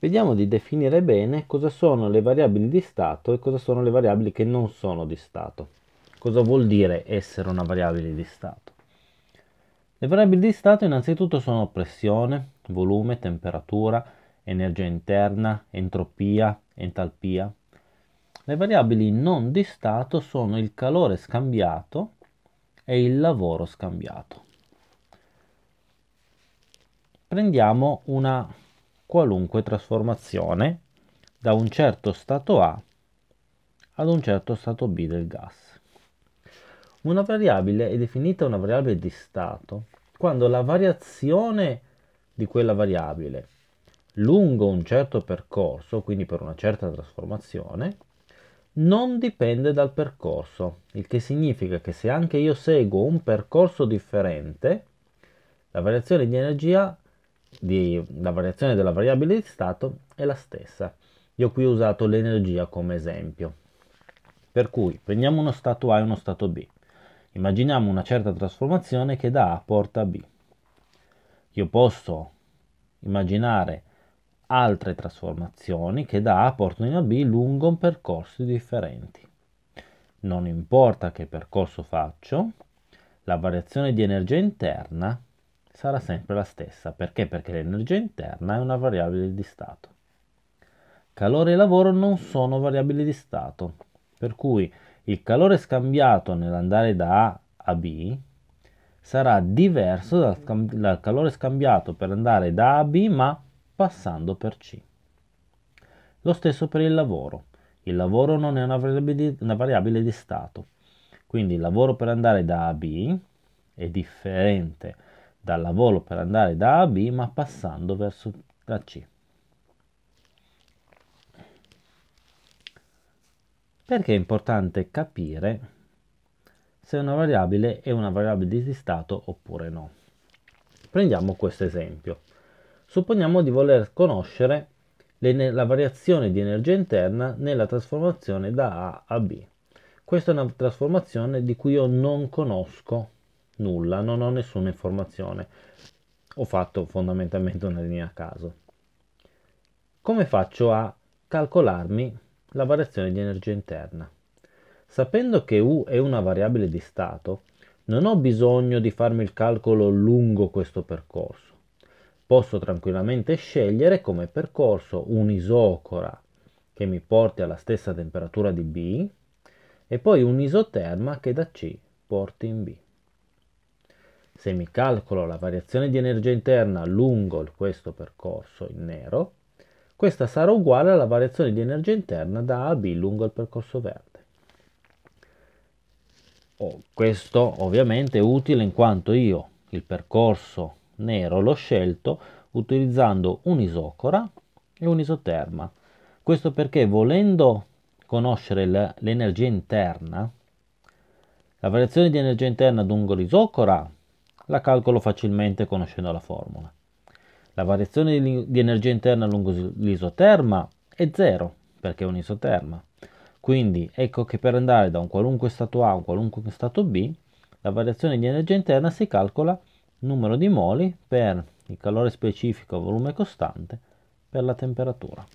vediamo di definire bene cosa sono le variabili di stato e cosa sono le variabili che non sono di stato. Cosa vuol dire essere una variabile di stato? Le variabili di stato innanzitutto sono pressione, volume, temperatura, energia interna, entropia, entalpia. Le variabili non di stato sono il calore scambiato e il lavoro scambiato. Prendiamo una qualunque trasformazione da un certo stato A ad un certo stato B del gas. Una variabile è definita una variabile di stato quando la variazione di quella variabile lungo un certo percorso, quindi per una certa trasformazione, non dipende dal percorso, il che significa che se anche io seguo un percorso differente, la variazione di energia di, la variazione della variabile di stato è la stessa. Io qui ho usato l'energia come esempio. Per cui prendiamo uno stato A e uno stato B. Immaginiamo una certa trasformazione che da A porta a B. Io posso immaginare altre trasformazioni che da A portano a B lungo percorsi differenti. Non importa che percorso faccio, la variazione di energia interna sarà sempre la stessa, perché? Perché l'energia interna è una variabile di stato. Calore e lavoro non sono variabili di stato, per cui il calore scambiato nell'andare da A a B sarà diverso dal, dal calore scambiato per andare da A a B ma passando per C. Lo stesso per il lavoro. Il lavoro non è una variabile, una variabile di stato, quindi il lavoro per andare da A a B è differente dal lavoro per andare da A a B, ma passando verso la C. Perché è importante capire se una variabile è una variabile di stato oppure no. Prendiamo questo esempio. Supponiamo di voler conoscere le, la variazione di energia interna nella trasformazione da A a B. Questa è una trasformazione di cui io non conosco nulla, non ho nessuna informazione. Ho fatto fondamentalmente una linea a caso. Come faccio a calcolarmi la variazione di energia interna? Sapendo che U è una variabile di stato, non ho bisogno di farmi il calcolo lungo questo percorso. Posso tranquillamente scegliere come percorso un'isocora che mi porti alla stessa temperatura di B e poi un'isoterma che da C porti in B se mi calcolo la variazione di energia interna lungo questo percorso in nero, questa sarà uguale alla variazione di energia interna da A a B lungo il percorso verde. Oh, questo ovviamente è utile in quanto io il percorso nero l'ho scelto utilizzando un'isocora e un'isoterma. Questo perché volendo conoscere l'energia interna, la variazione di energia interna lungo l'isocora la calcolo facilmente conoscendo la formula. La variazione di energia interna lungo l'isoterma è 0 perché è un isoterma. Quindi ecco che per andare da un qualunque stato A a un qualunque stato B, la variazione di energia interna si calcola numero di moli per il calore specifico a volume costante per la temperatura.